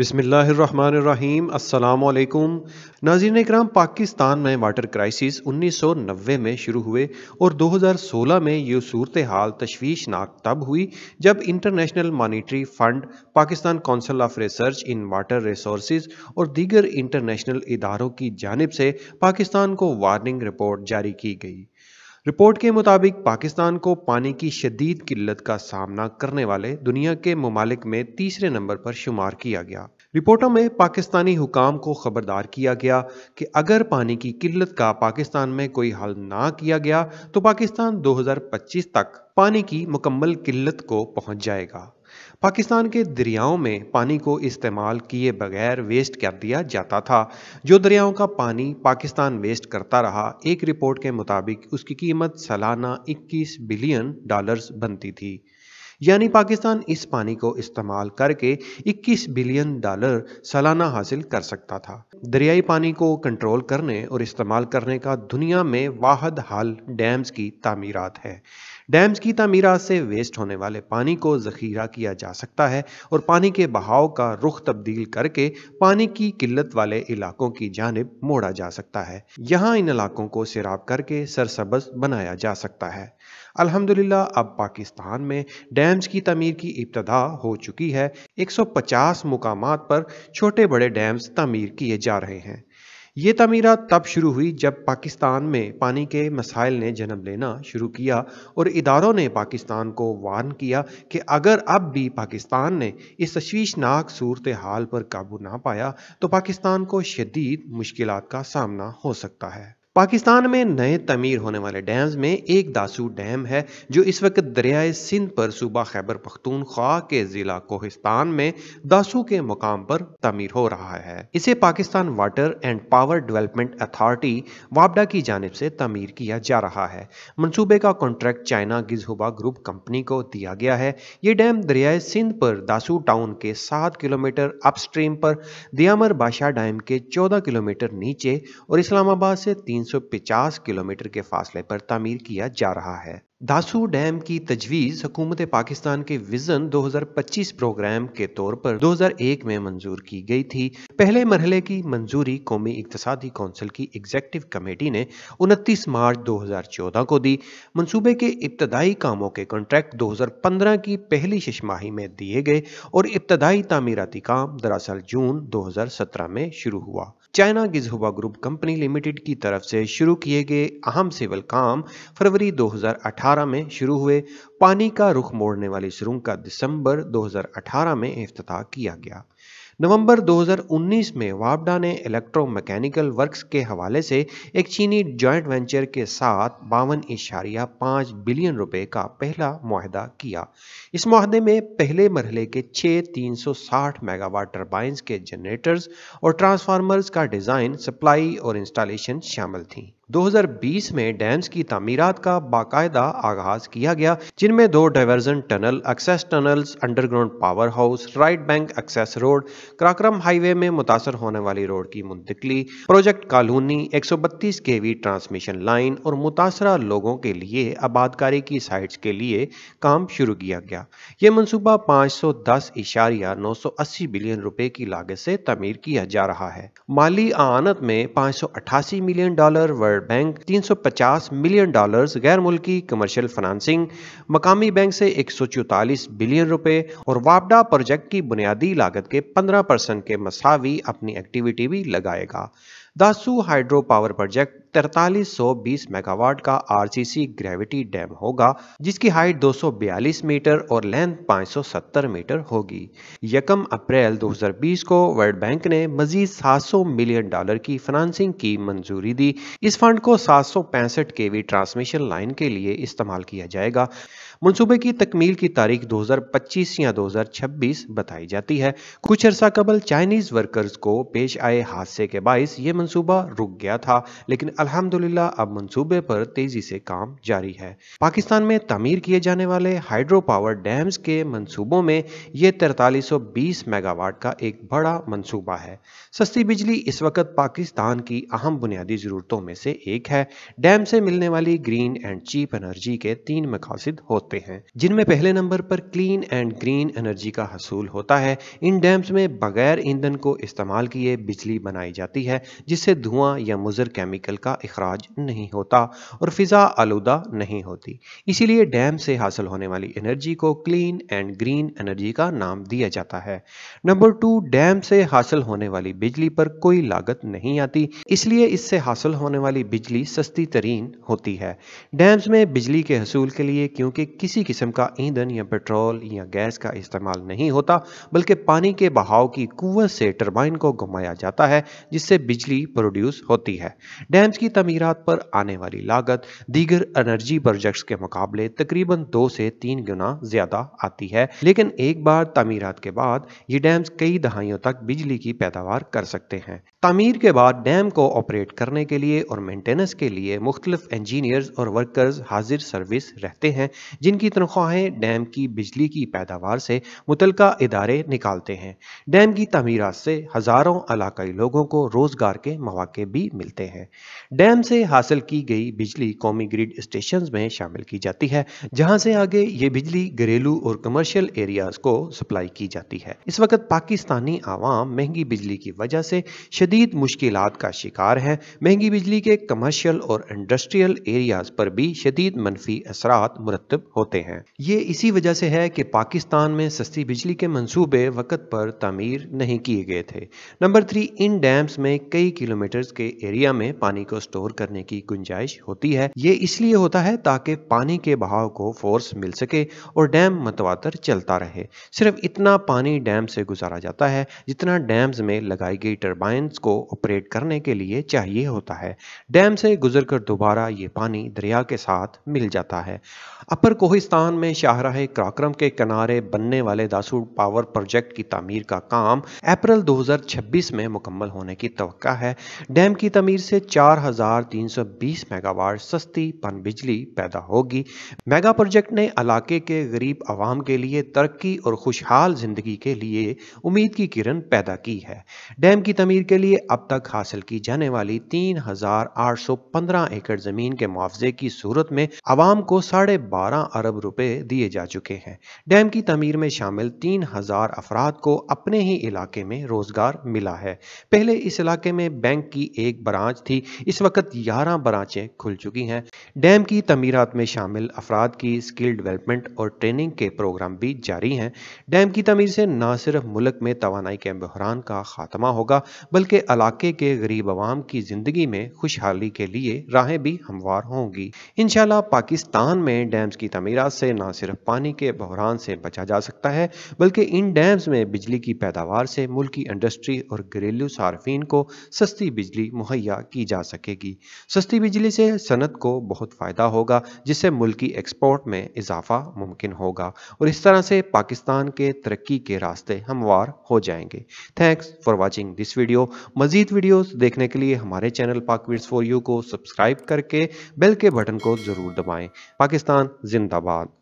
बिसमीम् अल्लाम नाजीन इक्राम पाकिस्तान में वाटर क्राइसिस 1990 में शुरू हुए और 2016 में ये सूरत हाल तशवीशनाक तब हुई जब international monetary fund Pakistan council of research in water resource और दीगर इंटरनेशनल इदारों की जानब से पाकिस्तान को वार्निंग रिपोर्ट जारी की गई रिपोर्ट के मुताबिक पाकिस्तान को पानी की शदीद किल्लत का सामना करने वाले दुनिया के ममालिक में तीसरे नंबर पर शुमार किया गया रिपोर्टों में पाकिस्तानी हुकाम को खबरदार किया गया कि अगर पानी की किल्लत का पाकिस्तान में कोई हल ना किया गया तो पाकिस्तान 2025 तक पानी की मुकम्मल किल्लत को पहुंच जाएगा पाकिस्तान के दरियाओं में पानी को इस्तेमाल किए बगैर वेस्ट कर दिया जाता था जो दरियाओं का पानी पाकिस्तान वेस्ट करता रहा एक रिपोर्ट के मुताबिक उसकी कीमत सालाना 21 बिलियन डॉलर्स बनती थी यानी पाकिस्तान इस पानी को इस्तेमाल करके 21 बिलियन डॉलर सालाना हासिल कर सकता था दरियाई पानी को कंट्रोल करने और इस्तेमाल करने का दुनिया में वाहद हाल डैम्स की तमीरत है डैम्स की तमीरत से वेस्ट होने वाले पानी को ज़खीरा किया जा सकता है और पानी के बहाव का रुख तब्दील करके पानी की किल्लत वाले इलाकों की जानब मोड़ा जा सकता है यहाँ इन इलाकों को सिराब करके सरसब्ज बनाया जा सकता है अल्हम्दुलिल्लाह अब पाकिस्तान में डैम्स की तमीर की इब्तदा हो चुकी है 150 मुकामात पर छोटे बड़े डैम्स तमीर किए जा रहे हैं ये तमीरा तब शुरू हुई जब पाकिस्तान में पानी के मसाइल ने जन्म लेना शुरू किया और इदारों ने पाकिस्तान को वार्न किया कि अगर अब भी पाकिस्तान ने इस तशवीशनाक सूरत हाल पर काबू ना पाया तो पाकिस्तान को शदीद मुश्किल का सामना हो सकता है पाकिस्तान में नए तमीर होने वाले डैम्स में एक दासू डैम है जो इस वक्त दरियाए सिंध पर सूबा खैबर पख्तूनख्वा के ज़िला कोहिस्तान में दासू के मुकाम पर तमीर हो रहा है इसे Pakistan water and power development authority वापडा की जानब से तमीर किया जा रहा है मनसूबे का contract China Gezhouba group company को दिया गया है ये डैम दरियाए सिंध पर दासू टाउन के सात किलोमीटर अपस्ट्रीम पर दियामर बादशाह डैम के चौदह किलोमीटर नीचे और इस्लामाबाद से तीन 350 किलोमीटर के फासले पर तामीर किया जा रहा है दासू डैम की तजवीज़ हकूमत पाकिस्तान के विज़न 2025 प्रोग्राम के तौर पर 2001 में मंजूर की गई थी पहले मरहले की मंजूरी कौमी इकतसादी कौंसिल की एग्जेक्टिव कमेटी ने 29 मार्च 2014 को दी मंसूबे के इब्तदाई कामों के कॉन्ट्रैक्ट 2015 की पहली शशमाही में दिए गए और इब्तदाई तमीराती काम दरअसल जून दो में शुरू हुआ China Gezhouba group company limited की तरफ से शुरू किए गए अहम सिविल काम फरवरी 2018 में शुरू हुए पानी का रुख मोड़ने वाली सुरंग का दिसंबर 2018 में अफ्ताह किया गया नवंबर 2019 में वापडा ने इलेक्ट्रो मैकेनिकल वर्क के हवाले से एक चीनी जॉइंट वेंचर के साथ बावन इशारिया पाँच बिलियन रुपए का पहला माहदा किया इस माहदे में पहले मरहले के छः साठ मेगावाट टर्बाइंस के जनरेटर्स और ट्रांसफार्मर्स का डिज़ाइन सप्लाई और इंस्टॉलेशन शामिल थी 2020 में डैम्स की तमीरत का बाकायदा आगाज किया गया जिनमें दो diversion tunnel access tunnels underground power house right bank access road Karakoram highway में मुतासर होने वाली रोड की मुंतकली प्रोजेक्ट बत्तीस 132 केवी ट्रांसमिशन लाइन और मुतासरा लोगों के लिए आबादकारी की साइट्स के लिए काम शुरू किया गया ये मनसूबा पाँच सौ दस इशारिया नौ सौ अस्सी बिलियन रुपए की लागत से तमीर किया जा रहा है माली आनत में पाँच सौ अट्ठासी million dollar world world bank 350 million dollars गैर मुल्की कमर्शियल फाइनेंसिंग मकामी बैंक से एक बिलियन रुपए और वापडा प्रोजेक्ट की बुनियादी लागत के 15 परसेंट के मसावी अपनी एक्टिविटी भी लगाएगा दासू हाइड्रो पावर प्रोजेक्ट तैतालीस मेगावाट का आरसीसी ग्रेविटी डैम होगा जिसकी हाइट 242 मीटर और लेंथ 570 मीटर होगी यकम अप्रैल 2020 को वर्ल्ड बैंक ने मजीद 700 मिलियन डॉलर की फाइनेंसिंग की मंजूरी दी इस फंड को सात सौ ट्रांसमिशन लाइन के लिए इस्तेमाल किया जाएगा मनसूबे की तकमील की तारीख 2025 या 2026 बताई जाती है कुछ अर्सा कबल चाइनीज वर्कर्स को पेश आए हादसे के बायस ये मनसूबा रुक गया था लेकिन अल्हम्दुलिल्लाह अब मंसूबे पर तेजी से काम जारी है पाकिस्तान में तमीर किए जाने वाले हाइड्रो पावर डैम्स के मंसूबों में ये तैतालीस मेगावाट का एक बड़ा मंसूबा है सस्ती बिजली इस वक्त पाकिस्तान की अहम बुनियादी ज़रूरतों में से एक है डैम से मिलने वाली ग्रीन एंड चीप एनर्जी के तीन मकासद होते हैं जिनमें पहले नंबर पर क्लीन एंड ग्रीन एनर्जी का हसूल होता है इन डैम्स में बगैर ईंधन को इस्तेमाल किए बिजली बनाई जाती है जिससे धुआं या मुजर केमिकल का का अखराज नहीं होता और फ़िज़ा आलूदा नहीं होती इसीलिए डैम से हासिल होने वाली एनर्जी को क्लीन एंड ग्रीन एनर्जी का नाम दिया जाता है नंबर टू डैम से हासिल होने वाली बिजली पर कोई लागत नहीं आती इसलिए इससे हासिल होने वाली बिजली सस्ती तरीन होती है डैम्स में बिजली के हसूल के लिए क्योंकि किसी किस्म का ईंधन या पेट्रोल या गैस का इस्तेमाल नहीं होता बल्कि पानी के बहाव की कुत से टर्बाइन को घुमाया जाता है जिससे बिजली प्रोड्यूस होती है डैम्स की तमीरत पर आने वाली लागत दीगर एनर्जी प्रोजेक्ट्स के मुकाबले तकरीबन दो से तीन गुना ज्यादा आती है लेकिन एक बार तमीरत के बाद ये डैम्स कई दहाइयों तक बिजली की पैदावार कर सकते हैं तमीर के बाद डैम को ऑपरेट करने के लिए और मेंटेनेंस के लिए मुख्तलिफ इंजीनियर्स और वर्कर्स हाजिर सर्विस रहते हैं जिनकी तनख्वाहें डैम की बिजली की पैदावार से मुतलका इदारे निकालते हैं डैम की तमीरत से हज़ारों इलाकई लोगों को रोज़गार के मौके भी मिलते हैं डैम से हासिल की गई बिजली कौमी ग्रिड स्टेशन में शामिल की जाती है जहां से आगे ये बिजली घरेलू और कमर्शियल एरियाज को सप्लाई की जाती है इस वक्त पाकिस्तानी आवाम महंगी बिजली की वजह से शदीद मुश्किल का शिकार है महंगी बिजली के कमर्शियल और इंडस्ट्रियल एरियाज पर भी शदीद मनफी असरा मुरतब होते हैं ये इसी वजह से है कि पाकिस्तान में सस्ती बिजली के मनसूबे वक्त पर तमीर नहीं किए गए थे नंबर थ्री इन डैम्स में कई किलोमीटर्स के एरिया में पानी को स्टोर करने की गुंजाइश होती है ये इसलिए होता है ताकि पानी के बहाव को फोर्स मिल सके और डैम मतवातर चलता रहे सिर्फ इतना पानी डैम से गुजारा जाता है जितना डैम्स में लगाई गई टर्बाइंस को ऑपरेट करने के लिए चाहिए होता है डैम से गुजर कर दोबारा ये पानी दरिया के साथ मिल जाता है अपर कोहिस्तान में शाहराह क्राक्रम के किनारे बनने वाले दासू पावर प्रोजेक्ट की तमीर का काम अप्रैल 2026 में मुकम्मल होने की तो है डैम की तमीर से चार 13,320 मेगावाट सस्ती पनबिजली पैदा होगी मेगा प्रोजेक्ट ने इलाके के गरीब आवाम के लिए तरक्की और खुशहाल जिंदगी के लिए उम्मीद की किरण पैदा की है डैम की तमीर के लिए अब तक हासिल की जाने वाली 3,815 एकड़ ज़मीन के मुआवजे की सूरत में आवाम को साढ़े बारह अरब रुपए दिए जा चुके हैं डैम की तमीर में शामिल हजार अफराद को अपने ही इलाके में रोजगार मिला है पहले इस इलाके में बैंक की एक ब्रांच थी इस वक्त 11 ब्रांचें खुल चुकी हैं डैम की तमीरत में शामिल अफराद की स्किल डेवलपमेंट और ट्रेनिंग के प्रोग्राम भी जारी हैं डैम की तमीर से न सिर्फ मुल्क में तोानाई के बहरान का खात्मा होगा बल्कि इलाके के गरीब आवाम की ज़िंदगी में खुशहाली के लिए राहें भी हमवार होंगी इन पाकिस्तान में डैम्स की तमीरत से न सिर्फ पानी के बहरान से बचा जा सकता है बल्कि इन डैम्स में बिजली की पैदावार से मुल्की इंडस्ट्री और घरेलू सार्फिन को सस्ती बिजली मुहैया की जा सकती सकेगी सस्ती बिजली से सनत को बहुत फ़ायदा होगा जिससे मुल्क एक्सपोर्ट में इजाफा मुमकिन होगा और इस तरह से पाकिस्तान के तरक्की के रास्ते हमवार हो जाएंगे thanks for watching this video मजीद वीडियो देखने के लिए हमारे चैनल पाकविट्स फॉर यू को सब्सक्राइब करके बेल के बटन को ज़रूर दबाएँ पाकिस्तान जिंदाबाद